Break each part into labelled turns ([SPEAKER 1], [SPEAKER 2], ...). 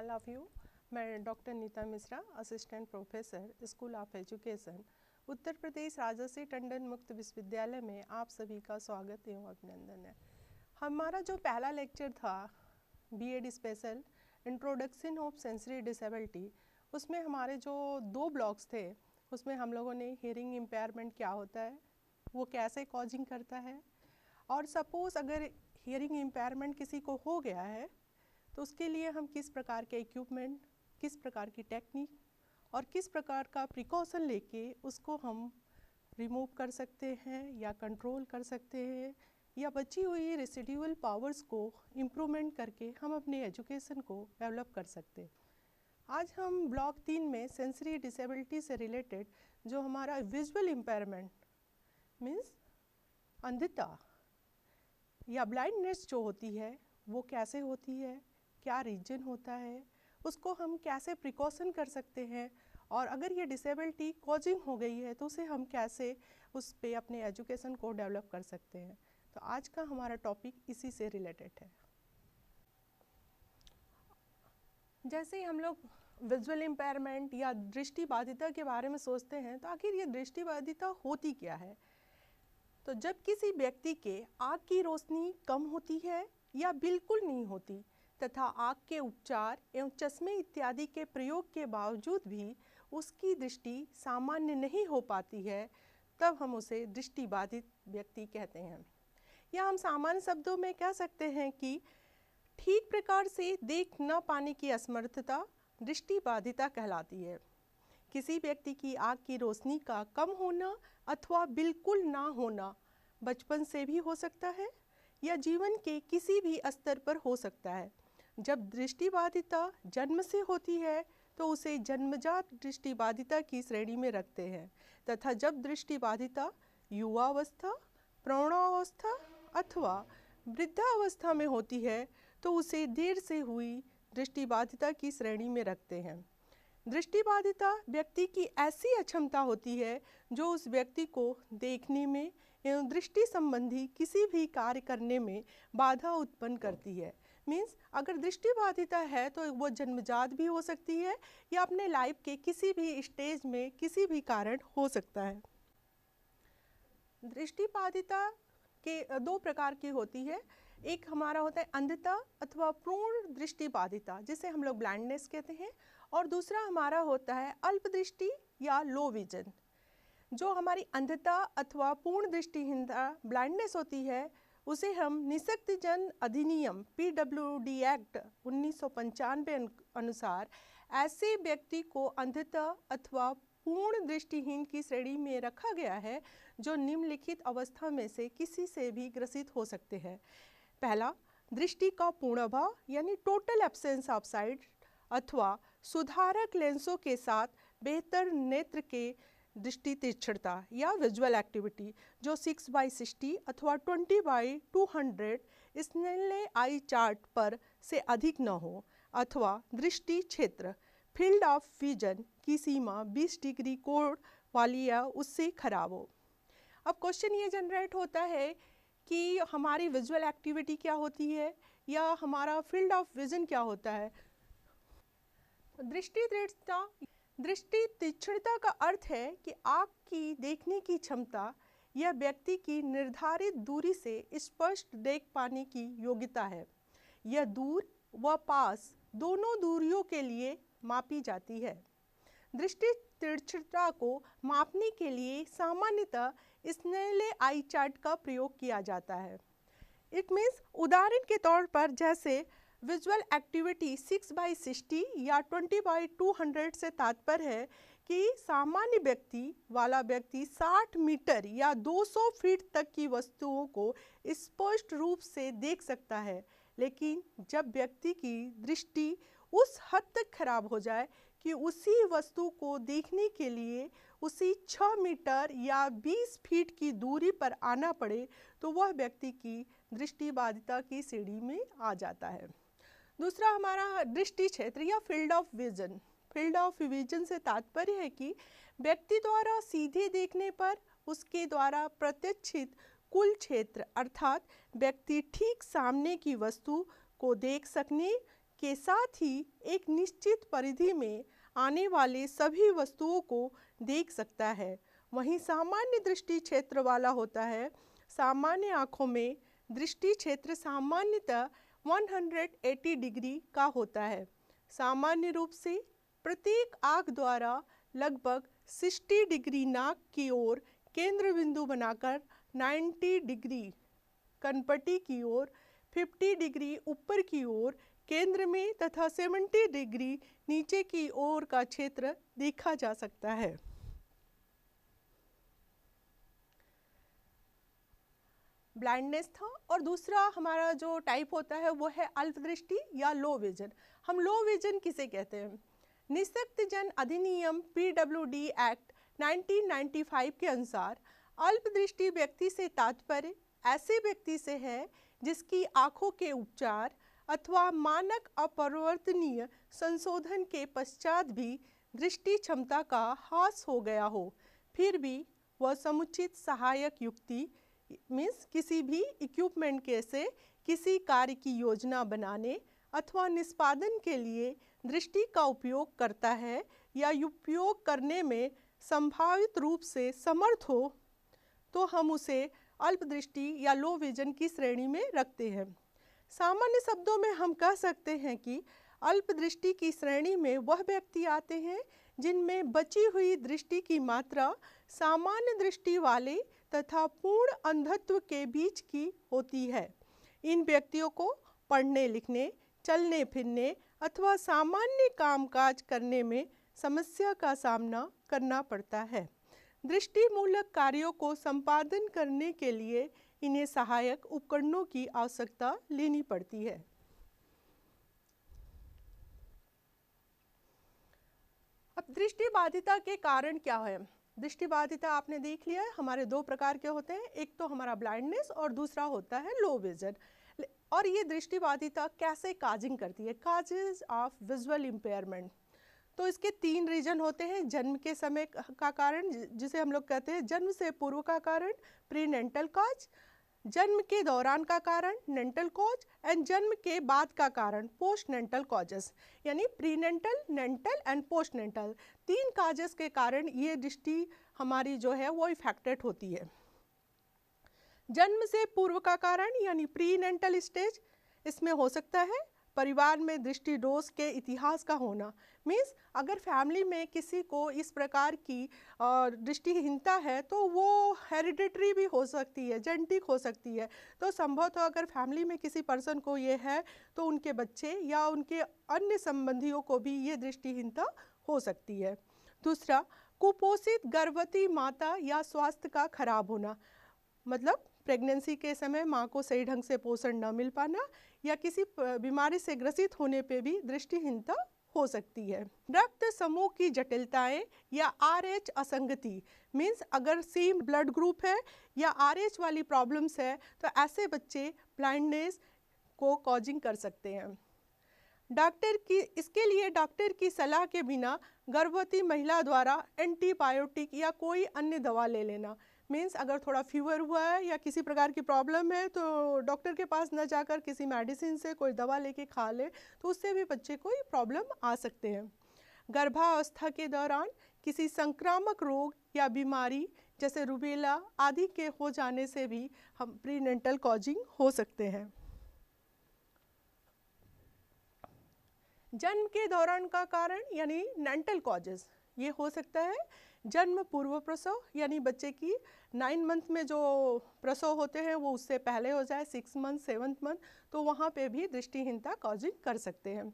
[SPEAKER 1] all of you. मैं doctor Neeta Mishra assistant professor school of education Uttar Pradesh Rajarshi Tandon मुक्त विश्वविद्यालय में आप सभी का स्वागत एवं अभिनंदन है हमारा जो पहला लेक्चर था B Ed special introduction of sensory disability उसमें हमारे जो दो ब्लॉक्स थे उसमें हम लोगों ने हियरिंग इम्पेयरमेंट क्या होता है वो कैसे कॉजिंग करता है और सपोज़ अगर हियरिंग इम्पेयरमेंट किसी को हो गया है तो उसके लिए हम किस प्रकार के इक्विपमेंट किस प्रकार की टेक्निक और किस प्रकार का प्रिकॉशन लेके उसको हम रिमूव कर सकते हैं या कंट्रोल कर सकते हैं या बची हुई रेसिड्यूअल पावर्स को इम्प्रूवमेंट करके हम अपने एजुकेशन को डेवलप कर सकते हैं आज हम ब्लॉक तीन में सेंसरी डिसेबिलिटी से रिलेटेड जो हमारा विजुअल इम्पेयरमेंट मीन्स अंधता या ब्लाइंडनेस जो होती है वो कैसे होती है क्या रीजन होता है उसको हम कैसे प्रिकॉशन कर सकते हैं और अगर ये डिसेबिलिटी कोजिंग हो गई है तो उसे हम कैसे उस पर अपने एजुकेशन को डेवलप कर सकते हैं तो आज का हमारा टॉपिक इसी से रिलेटेड है जैसे ही हम लोग विजुअल इम्पेयरमेंट या दृष्टि बाधिता के बारे में सोचते हैं तो आखिर ये दृष्टि बाधिता होती क्या है तो जब किसी व्यक्ति के आग की रोशनी कम होती है या बिल्कुल नहीं होती तथा आग के उपचार एवं चश्मे इत्यादि के प्रयोग के बावजूद भी उसकी दृष्टि सामान्य नहीं हो पाती है तब हम उसे दृष्टिबाधित व्यक्ति कहते हैं या हम सामान्य शब्दों में कह सकते हैं कि ठीक प्रकार से देख न पाने की असमर्थता दृष्टिबाधिता कहलाती है किसी व्यक्ति की आग की रोशनी का कम होना अथवा बिल्कुल ना होना बचपन से भी हो सकता है या जीवन के किसी भी स्तर पर हो सकता है जब दृष्टिबाधिता जन्म से होती है तो उसे जन्मजात दृष्टिबाधिता की श्रेणी में रखते हैं तथा जब दृष्टिबाधिता युवावस्था प्रौणावस्था अथवा वृद्धावस्था में होती है तो उसे देर से हुई दृष्टिबाधिता की श्रेणी में रखते हैं दृष्टिबाधिता व्यक्ति की ऐसी अक्षमता होती है जो उस व्यक्ति को देखने में एवं दृष्टि संबंधी किसी भी कार्य करने में बाधा उत्पन्न करती है मीन्स अगर दृष्टि बाधिता है तो वो जन्मजात भी हो सकती है या अपने लाइफ के किसी भी स्टेज में किसी भी कारण हो सकता है दृष्टि बाधिता के दो प्रकार की होती है एक हमारा होता है अंधता अथवा पूर्ण दृष्टि बाधिता जिसे हम लोग ब्लाइंडनेस कहते हैं और दूसरा हमारा होता है अल्प दृष्टि या लो विजन जो हमारी अंधता अथवा पूर्ण दृष्टिहीनता ब्लाइंडनेस होती है उसे हम जन अधिनियम पीडब्ल्यूडी एक्ट उन्नीस अनुसार ऐसे व्यक्ति को अंधता अथवा पूर्ण दृष्टिहीन की श्रेणी में रखा गया है जो निम्नलिखित अवस्था में से किसी से भी ग्रसित हो सकते हैं पहला दृष्टि का पूर्ण अभाव यानी टोटल एब्सेंस ऑफ साइड अथवा सुधारक लेंसों के साथ बेहतर नेत्र के दृष्टि तीक्षणता या विजुअल एक्टिविटी जो 6 बाई सिक्सटी अथवा 20 by two hundred Snellen eye chart पर से अधिक न हो अथवा दृष्टि क्षेत्र फील्ड ऑफ विजन की सीमा 20 डिग्री कोण वाली या उससे खराब हो अब क्वेश्चन ये जनरेट होता है कि हमारी विजुअल एक्टिविटी क्या होती है या हमारा फील्ड ऑफ विजन क्या होता है दृष्टि दृढ़ता दृष्टि तीक्ष्णता का अर्थ है कि आपकी देखने की क्षमता यह व्यक्ति की निर्धारित दूरी से स्पष्ट देख पाने की योग्यता है यह दूर व पास दोनों दूरियों के लिए मापी जाती है दृष्टि तीक्ष्णता को मापने के लिए सामान्यतः स्नेले आई चार्ट का प्रयोग किया जाता है इट मीन्स उदाहरण के तौर पर जैसे विजुअल एक्टिविटी 6 बाई सिक्सटी या 20 बाई हंड्रेड से तात्पर्य है कि सामान्य व्यक्ति वाला व्यक्ति 60 मीटर या 200 फीट तक की वस्तुओं को स्पष्ट रूप से देख सकता है लेकिन जब व्यक्ति की दृष्टि उस हद तक खराब हो जाए कि उसी वस्तु को देखने के लिए उसी 6 मीटर या 20 फीट की दूरी पर आना पड़े तो वह व्यक्ति की दृष्टिबाधिता की सीढ़ी में आ जाता है दूसरा हमारा दृष्टि क्षेत्र या field of vision field of vision से तात्पर्य है कि व्यक्ति द्वारा सीधे देखने पर उसके द्वारा प्रत्यक्षित कुल क्षेत्र अर्थात व्यक्ति ठीक सामने की वस्तु को देख सकने के साथ ही एक निश्चित परिधि में आने वाले सभी वस्तुओं को देख सकता है वहीं सामान्य दृष्टि क्षेत्र वाला होता है सामान्य आँखों में दृष्टि क्षेत्र सामान्यतः 180 डिग्री का होता है सामान्य रूप से प्रत्येक आग द्वारा लगभग 60 डिग्री नाक की ओर केंद्र बिंदु बनाकर 90 डिग्री कनपटी की ओर 50 डिग्री ऊपर की ओर केंद्र में तथा 70 डिग्री नीचे की ओर का क्षेत्र देखा जा सकता है ब्लाइंडनेस था और दूसरा हमारा जो टाइप होता है वो है अल्पदृष्टि या लो विजन हम लो विजन किसे कहते हैं निशक्त जन अधिनियम पी डब्ल्यू डी एक्ट 1995 के अनुसार अल्पदृष्टि व्यक्ति से तात्पर्य ऐसे व्यक्ति से है जिसकी आँखों के उपचार अथवा मानक अपरिवर्तनीय संशोधन के पश्चात भी दृष्टि क्षमता का हास हो गया हो फिर भी वह समुचित सहायक युक्ति मीन्स किसी भी इक्विपमेंट के से किसी कार्य की योजना बनाने अथवा निष्पादन के लिए दृष्टि का उपयोग करता है या उपयोग करने में संभावित रूप से समर्थ हो तो हम उसे अल्प दृष्टि या लो विजन की श्रेणी में रखते हैं सामान्य शब्दों में हम कह सकते हैं कि अल्प दृष्टि की श्रेणी में वह व्यक्ति आते हैं जिनमें बची हुई दृष्टि की मात्रा सामान्य दृष्टि वाले तथा पूर्ण अंधत्व के बीच की होती है इन व्यक्तियों को पढ़ने लिखने चलने फिरने अथवा सामान्य कामकाज करने में समस्या का सामना करना पड़ता है दृष्टिमूलक कार्यों को संपादन करने के लिए इन्हें सहायक उपकरणों की आवश्यकता लेनी पड़ती है अब दृष्टि बाधिता के कारण क्या है दृष्टिबाधित आपने देख लिया है हमारे दो प्रकार के होते हैं एक तो हमारा ब्लाइंडनेस और दूसरा होता है लो विजन और ये दृष्टिबाधिता कैसे काजिंग करती है काजेज ऑफ विजुअल इम्पेयरमेंट तो इसके तीन रीजन होते हैं जन्म के समय का कारण जिसे हम लोग कहते हैं जन्म से पूर्व का कारण प्रीनेंटल काज जन्म के दौरान का कारण नेंटल कॉज एंड जन्म के बाद का कारण पोस्ट नेंटल कॉजेस यानी pre natal natal and post natal तीन काजेस के कारण ये दृष्टि हमारी जो है वो इफेक्टेड होती है जन्म से पूर्व का कारण यानी प्री नेंटल स्टेज इसमें हो सकता है परिवार में दृष्टि डोज के इतिहास का होना मीन्स अगर फैमिली में किसी को इस प्रकार की दृष्टिहीनता है तो वो हेरिडिटरी भी हो सकती है जेंटिक हो सकती है तो संभवतः अगर फैमिली में किसी पर्सन को ये है तो उनके बच्चे या उनके अन्य संबंधियों को भी ये दृष्टिहीनता हो सकती है दूसरा कुपोषित गर्भवती माता या स्वास्थ्य का खराब होना मतलब प्रेगनेंसी के समय माँ को सही ढंग से पोषण न मिल पाना या किसी बीमारी से ग्रसित होने पे भी दृष्टिहीनता हो सकती है रक्त समूह की जटिलताएं या आर एच असंगति मीन्स अगर सेम ब्लड ग्रुप है या आर एच वाली प्रॉब्लम्स है तो ऐसे बच्चे ब्लाइंडनेस को कॉजिंग कर सकते हैं डॉक्टर की इसके लिए डॉक्टर की सलाह के बिना गर्भवती महिला द्वारा एंटीबायोटिक या कोई अन्य दवा ले लेना मीन्स अगर थोड़ा फीवर हुआ है या किसी प्रकार की प्रॉब्लम है तो डॉक्टर के पास न जाकर किसी मेडिसिन से कोई दवा लेके खा ले तो उससे भी बच्चे को ये प्रॉब्लम आ सकते हैं गर्भावस्था के दौरान किसी संक्रामक रोग या बीमारी जैसे रूबेला आदि के हो जाने से भी हम प्रीनेंटल कॉजिंग हो सकते हैं जन्म के दौरान का कारण यानी नेंटल कॉजेस ये हो सकता है जन्म पूर्व प्रसव यानी बच्चे की नाइन मंथ में जो प्रसव होते हैं वो उससे पहले हो जाए सिक्स मंथ सेवन्थ मंथ तो वहाँ पे भी दृष्टिहीनता कॉजिंग कर सकते हैं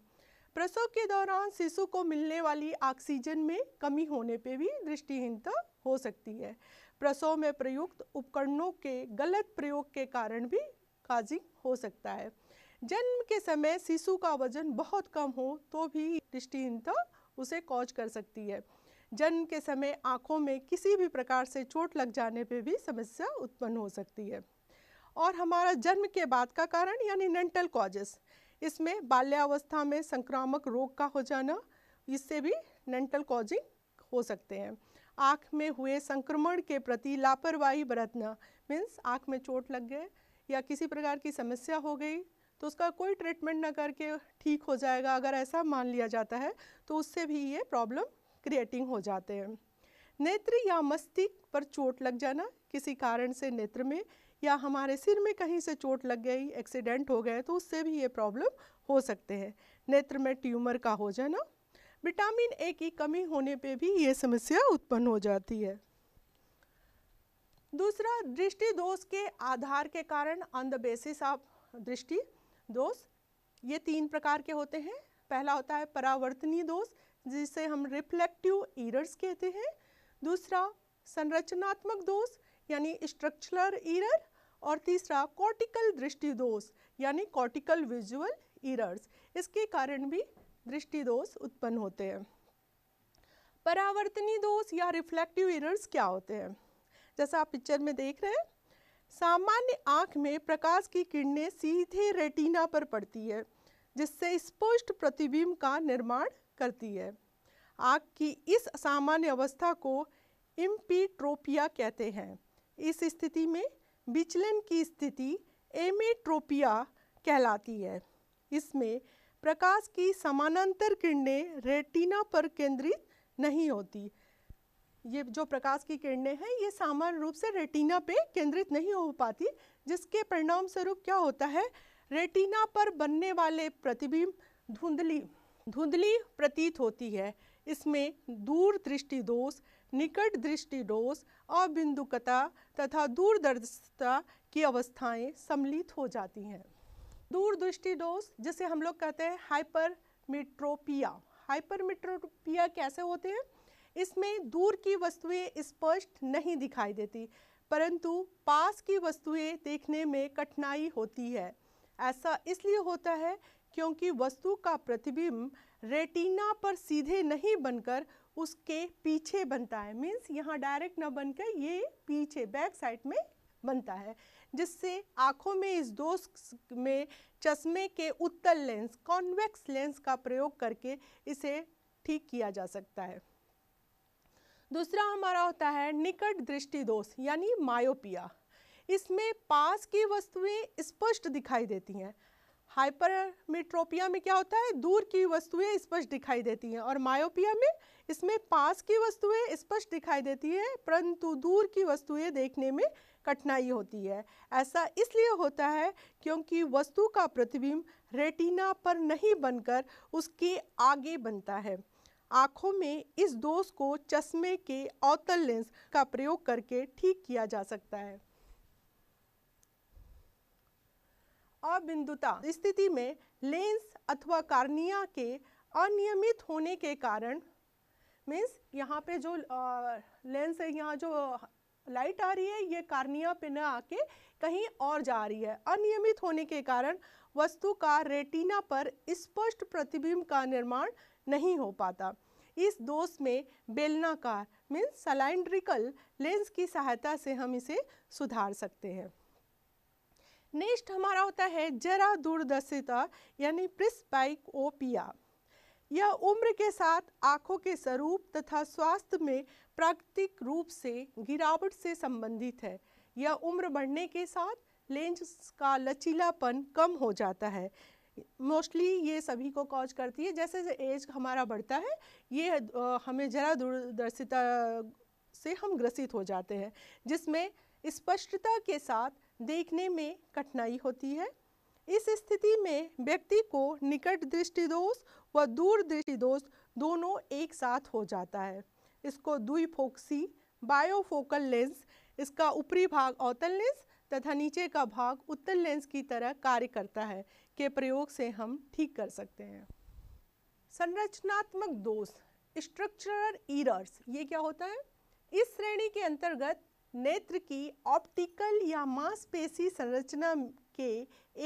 [SPEAKER 1] प्रसव के दौरान शिशु को मिलने वाली ऑक्सीजन में कमी होने पे भी दृष्टिहीनता हो सकती है प्रसव में प्रयुक्त उपकरणों के गलत प्रयोग के कारण भी काजिंग हो सकता है जन्म के समय शिशु का वजन बहुत कम हो तो भी दृष्टिहीनता उसे कॉज कर सकती है जन्म के समय आँखों में किसी भी प्रकार से चोट लग जाने पर भी समस्या उत्पन्न हो सकती है और हमारा जन्म के बाद का कारण यानी नेंटल कॉजेस इसमें बाल्यावस्था में संक्रामक रोग का हो जाना इससे भी नेंटल कॉजिंग हो सकते हैं आँख में हुए संक्रमण के प्रति लापरवाही बरतना मीन्स आँख में चोट लग गए या किसी प्रकार की समस्या हो गई तो उसका कोई ट्रीटमेंट ना करके ठीक हो जाएगा अगर ऐसा मान लिया जाता है तो उससे भी ये प्रॉब्लम क्रिएटिंग हो जाते हैं नेत्र या मस्तिष्क पर चोट लग जाना किसी कारण से नेत्र में या हमारे सिर में कहीं से चोट लग गई एक्सीडेंट हो गए तो उससे भी ये प्रॉब्लम हो सकते हैं नेत्र में ट्यूमर का हो जाना विटामिन ए की कमी होने पे भी ये समस्या उत्पन्न हो जाती है दूसरा दृष्टि दोष के आधार के कारण ऑन द बेसिस ऑफ दृष्टि दोष ये तीन प्रकार के होते हैं पहला होता है परावर्तनीय दोष जिसे हम रिफ्लेक्टिव ईरर्स कहते हैं दूसरा संरचनात्मक दोष यानी स्ट्रक्चरल ईरर और तीसरा कॉर्टिकल दृष्टि दोष यानी कॉर्टिकल विजुअल ईरर्स इसके कारण भी दृष्टि दोष उत्पन्न होते हैं परावर्तनी दोष या रिफ्लेक्टिव ईरर्स क्या होते हैं जैसा आप पिक्चर में देख रहे हैं सामान्य आँख में प्रकाश की किरणें सीधे रेटिना पर पड़ती है जिससे स्पष्ट प्रतिबिंब का निर्माण करती है आग की इस सामान्य अवस्था को इम्पीट्रोपिया कहते हैं इस स्थिति में विचलन की स्थिति एमेट्रोपिया कहलाती है इसमें प्रकाश की समानांतर किरणें रेटिना पर केंद्रित नहीं होती ये जो प्रकाश की किरणें हैं ये सामान्य रूप से रेटिना पे केंद्रित नहीं हो पाती जिसके परिणाम स्वरूप क्या होता है रेटिना पर बनने वाले प्रतिबिंब धुंधली धुंधली प्रतीत होती है इसमें दूर दृष्टि दोष निकट दृष्टि दोष अबिंदुकता तथा दूरदर्शता की अवस्थाएं सम्मिलित हो जाती हैं दृष्टि दोष जिसे हम लोग कहते हैं हाइपर हाइपरमिट्रोपिया कैसे होते हैं इसमें दूर की वस्तुएं स्पष्ट नहीं दिखाई देती परंतु पास की वस्तुएं देखने में कठिनाई होती है ऐसा इसलिए होता है क्योंकि वस्तु का प्रतिबिंब रेटिना पर सीधे नहीं बनकर उसके पीछे बनता है मीन्स यहाँ डायरेक्ट ना बनकर ये पीछे बैक साइड में बनता है जिससे आँखों में इस दोष में चश्मे के उत्तल लेंस कॉन्वेक्स लेंस का प्रयोग करके इसे ठीक किया जा सकता है दूसरा हमारा होता है निकट दृष्टि दोष यानी मायोपिया इसमें पास की वस्तुएं स्पष्ट दिखाई देती हैं हाइपरमिट्रोपिया में क्या होता है दूर की वस्तुएं स्पष्ट दिखाई देती हैं और मायोपिया में इसमें पास की वस्तुएं स्पष्ट दिखाई देती है परंतु दूर की वस्तुएं देखने में कठिनाई होती है ऐसा इसलिए होता है क्योंकि वस्तु का प्रतिबिंब रेटिना पर नहीं बनकर उसके आगे बनता है आँखों में इस दोष को चश्मे के अवतल लेंस का प्रयोग करके ठीक किया जा सकता है अबिंदुता स्थिति में लेंस अथवा कार्निया के अनियमित होने के कारण मीन्स यहाँ पे जो लेंस है यहाँ जो लाइट आ रही है ये कार्निया पे न आके कहीं और जा रही है अनियमित होने के कारण वस्तु का रेटिना पर स्पष्ट प्रतिबिंब का निर्माण नहीं हो पाता इस दोष में बेलनाकार मीन्स सलाइंड्रिकल लेंस की सहायता से हम इसे सुधार सकते हैं नेक्स्ट हमारा होता है जरा दूरदर्शिता यानी प्रिस्पाइक ओपिया यह उम्र के साथ आँखों के स्वरूप तथा स्वास्थ्य में प्राकृतिक रूप से गिरावट से संबंधित है यह उम्र बढ़ने के साथ लेंस का लचीलापन कम हो जाता है मोस्टली ये सभी को कॉज करती है जैसे जैसे एज हमारा बढ़ता है ये हमें जरा दूरदर्शिता से हम ग्रसित हो जाते हैं जिसमें स्पष्टता के साथ देखने में कठिनाई होती है इस स्थिति में व्यक्ति को निकट दृष्टि दोष व दूर दृष्टि दोष दोनों एक साथ हो जाता है इसको फोक्सी बायोफोकल लेंस इसका ऊपरी भाग अवतल लेंस तथा नीचे का भाग उत्तल लेंस की तरह कार्य करता है के प्रयोग से हम ठीक कर सकते हैं संरचनात्मक दोष स्ट्रक्चरल ईरर्स ये क्या होता है इस श्रेणी के अंतर्गत नेत्र की ऑप्टिकल या मांसपेशी संरचना के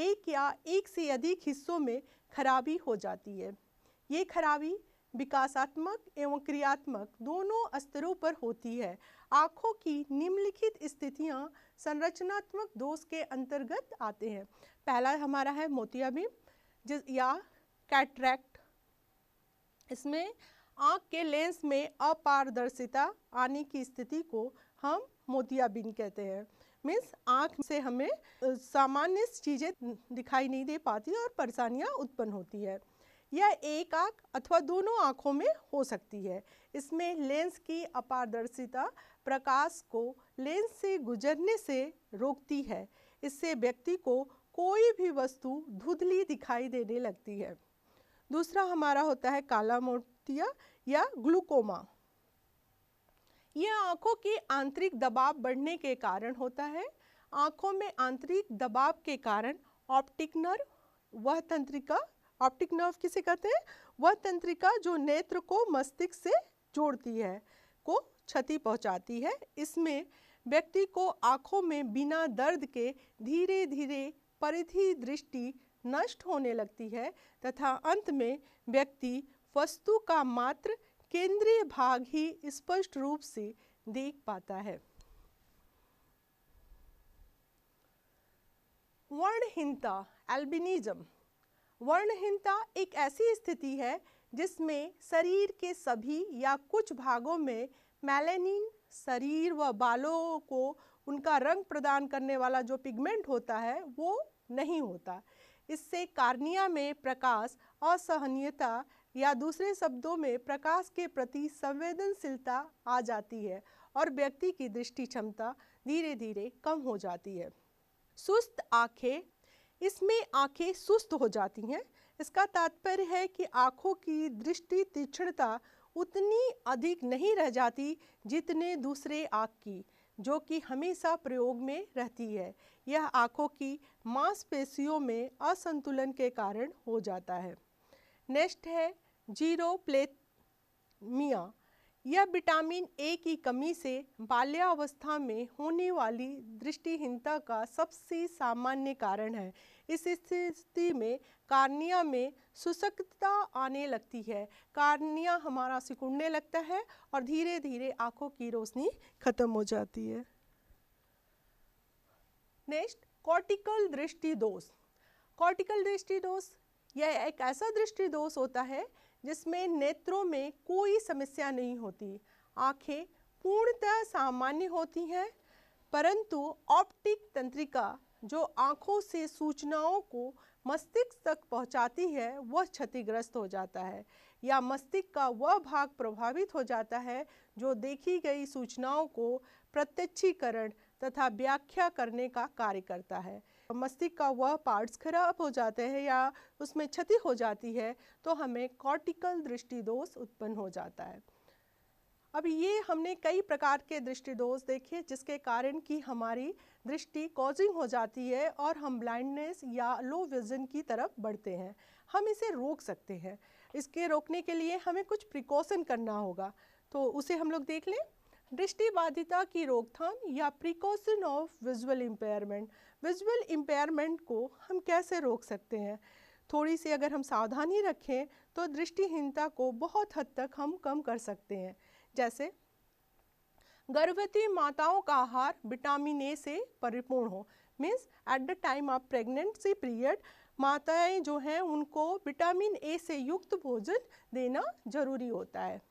[SPEAKER 1] एक या एक से अधिक हिस्सों में खराबी हो जाती है ये खराबी विकासात्मक एवं क्रियात्मक दोनों स्तरों पर होती है आँखों की निम्नलिखित स्थितियाँ संरचनात्मक दोष के अंतर्गत आते हैं पहला हमारा है मोतियाबिम जिस या कैट्रैक्ट इसमें आँख के लेंस में अपारदर्शिता आने की स्थिति को हम मोतियाबिंद कहते हैं मीन्स आँख से हमें सामान्य चीज़ें दिखाई नहीं दे पाती और परेशानियाँ उत्पन्न होती है यह एक आँख अथवा दोनों आँखों में हो सकती है इसमें लेंस की अपारदर्शिता प्रकाश को लेंस से गुजरने से रोकती है इससे व्यक्ति को कोई भी वस्तु धुधली दिखाई देने लगती है दूसरा हमारा होता है काला मोतिया या ग्लूकोमा यह आँखों के आंतरिक दबाव बढ़ने के कारण होता है आँखों में आंतरिक दबाव के कारण ऑप्टिक नर्व वह तंत्रिका ऑप्टिक नर्व किसे कहते हैं वह तंत्रिका जो नेत्र को मस्तिष्क से जोड़ती है को क्षति पहुंचाती है इसमें व्यक्ति को आँखों में बिना दर्द के धीरे धीरे परिधि दृष्टि नष्ट होने लगती है तथा अंत में व्यक्ति वस्तु का मात्र केंद्रीय भाग ही स्पष्ट रूप से देख पाता है वर्णहीनता एल्बिनिज्म वर्णहीनता एक ऐसी स्थिति है जिसमें शरीर के सभी या कुछ भागों में मेलेनिन शरीर व बालों को उनका रंग प्रदान करने वाला जो पिगमेंट होता है वो नहीं होता इससे कार्निया में प्रकाश असहनीयता या दूसरे शब्दों में प्रकाश के प्रति संवेदनशीलता आ जाती है और व्यक्ति की दृष्टि क्षमता धीरे धीरे कम हो जाती है सुस्त आँखें इसमें आँखें सुस्त हो जाती हैं इसका तात्पर्य है कि आँखों की दृष्टि तीक्ष्णता उतनी अधिक नहीं रह जाती जितने दूसरे आँख की जो कि हमेशा प्रयोग में रहती है यह आँखों की मांसपेशियों में असंतुलन के कारण हो जाता है नेक्स्ट है जीरो प्लेमिया यह विटामिन ए की कमी से बाल्यावस्था में होने वाली दृष्टिहीनता का सबसे सामान्य कारण है इस स्थिति में कार्निया में सुसक्तता आने लगती है कार्निया हमारा सिकुड़ने लगता है और धीरे धीरे आँखों की रोशनी खत्म हो जाती है नेक्स्ट कॉर्टिकल दृष्टि दोष कॉर्टिकल दृष्टि दोष यह एक ऐसा दृष्टि दोष होता है जिसमें नेत्रों में कोई समस्या नहीं होती आँखें पूर्णतः सामान्य होती हैं परंतु ऑप्टिक तंत्रिका जो आँखों से सूचनाओं को मस्तिष्क तक पहुंचाती है वह क्षतिग्रस्त हो जाता है या मस्तिष्क का वह भाग प्रभावित हो जाता है जो देखी गई सूचनाओं को प्रत्यक्षीकरण तथा व्याख्या करने का कार्य करता है मस्तिष्क का वह पार्ट्स खराब हो जाते हैं या उसमें क्षति हो जाती है तो हमें कॉर्टिकल दृष्टि दोष उत्पन्न हो जाता है अब ये हमने कई प्रकार के दृष्टि दोष देखे जिसके कारण कि हमारी दृष्टि कॉजिंग हो जाती है और हम ब्लाइंडनेस या लो विजन की तरफ बढ़ते हैं हम इसे रोक सकते हैं इसके रोकने के लिए हमें कुछ प्रिकॉशन करना होगा तो उसे हम लोग देख लें दृष्टिबाधिता की रोकथाम या precaution of visual impairment visual impairment को हम कैसे रोक सकते हैं थोड़ी सी अगर हम सावधानी रखें तो दृष्टिहीनता को बहुत हद तक हम कम कर सकते हैं जैसे गर्भवती माताओं का आहार विटामिन ए से परिपूर्ण हो means at the time of pregnancy period माताएं जो हैं उनको विटामिन ए से युक्त भोजन देना जरूरी होता है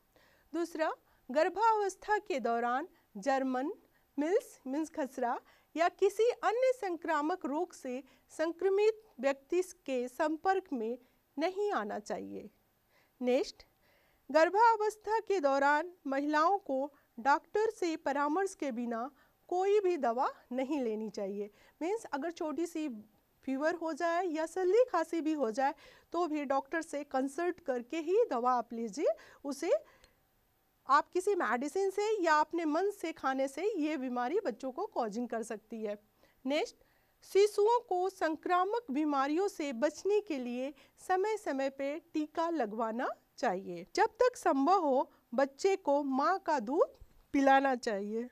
[SPEAKER 1] दूसरा गर्भावस्था के दौरान जर्मन मिल्स मीन्स खसरा या किसी अन्य संक्रामक रोग से संक्रमित व्यक्ति के संपर्क में नहीं आना चाहिए नेक्स्ट गर्भावस्था के दौरान महिलाओं को डॉक्टर से परामर्श के बिना कोई भी दवा नहीं लेनी चाहिए मीन्स अगर छोटी सी फीवर हो जाए या सर्दी खांसी भी हो जाए तो भी डॉक्टर से कंसल्ट करके ही दवा आप लीजिए उसे आप किसी मेडिसिन से या अपने मन से खाने से ये बीमारी बच्चों को कॉजिंग कर सकती है नेक्स्ट शिशुओं को संक्रामक बीमारियों से बचने के लिए समय समय पे टीका लगवाना चाहिए जब तक संभव हो बच्चे को माँ का दूध पिलाना चाहिए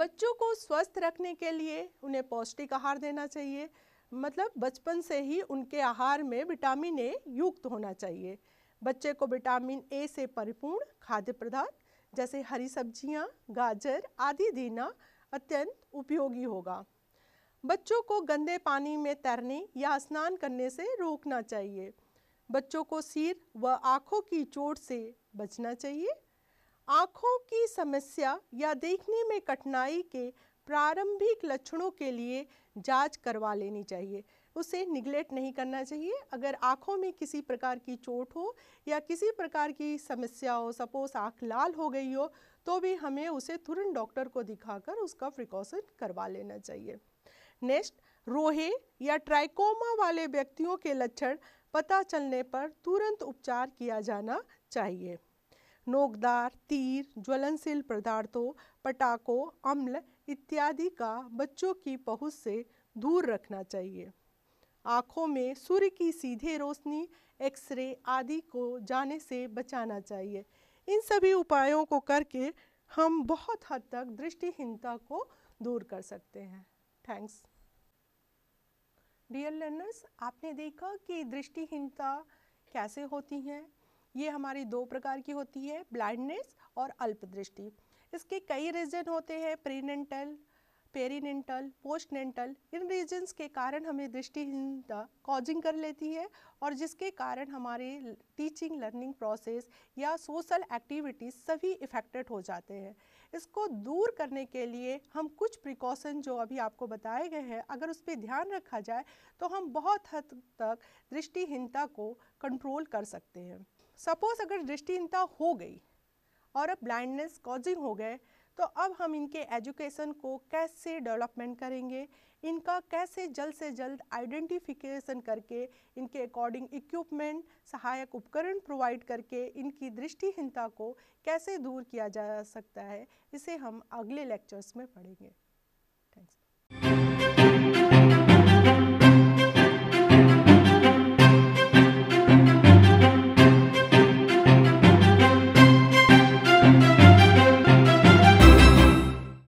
[SPEAKER 1] बच्चों को स्वस्थ रखने के लिए उन्हें पौष्टिक आहार देना चाहिए मतलब बचपन से ही उनके आहार में विटामिन ए युक्त होना चाहिए बच्चे को विटामिन ए से परिपूर्ण खाद्य पदार्थ जैसे हरी सब्जियां, गाजर आदि देना अत्यंत उपयोगी होगा बच्चों को गंदे पानी में तैरने या स्नान करने से रोकना चाहिए बच्चों को सिर व आँखों की चोट से बचना चाहिए आँखों की समस्या या देखने में कठिनाई के प्रारंभिक लक्षणों के लिए जांच करवा लेनी चाहिए उसे निगलेक्ट नहीं करना चाहिए अगर आँखों में किसी प्रकार की चोट हो या किसी प्रकार की समस्या हो सपोज आँख लाल हो गई हो तो भी हमें उसे तुरंत डॉक्टर को दिखाकर उसका प्रिकॉशन करवा लेना चाहिए नेक्स्ट रोहे या ट्राइकोमा वाले व्यक्तियों के लक्षण पता चलने पर तुरंत उपचार किया जाना चाहिए नोकदार तीर ज्वलनशील पदार्थों पटाखों अम्ल इत्यादि का बच्चों की पहुँच से दूर रखना चाहिए आँखों में सूर्य की सीधे रोशनी एक्सरे आदि को जाने से बचाना चाहिए इन सभी उपायों को करके हम बहुत हद तक दृष्टिहीनता को दूर कर सकते हैं थैंक्स डियर लर्नर्स आपने देखा कि दृष्टिहीनता कैसे होती हैं ये हमारी दो प्रकार की होती है ब्लाइंडनेस और अल्पदृष्टि इसके कई रीज़न होते हैं प्रीनेंटल पेरीनेंटल पोस्टनेंटल इन रीजन्स के कारण हमें दृष्टिहीनता कॉजिंग कर लेती है और जिसके कारण हमारे टीचिंग लर्निंग प्रोसेस या सोशल एक्टिविटीज़ सभी इफ़ेक्टेड हो जाते हैं इसको दूर करने के लिए हम कुछ प्रिकॉशन जो अभी आपको बताए गए हैं अगर उस पर ध्यान रखा जाए तो हम बहुत हद तक दृष्टिहीनता को कंट्रोल कर सकते हैं सपोज़ अगर दृष्टिहीनता हो गई और अब ब्लाइंडनेस कॉजिंग हो गए तो अब हम इनके एजुकेशन को कैसे डेवलपमेंट करेंगे इनका कैसे जल्द से जल्द आइडेंटिफिकेशन करके इनके अकॉर्डिंग इक्विपमेंट सहायक उपकरण प्रोवाइड करके इनकी दृष्टिहीनता को कैसे दूर किया जा सकता है इसे हम अगले लेक्चर्स में पढ़ेंगे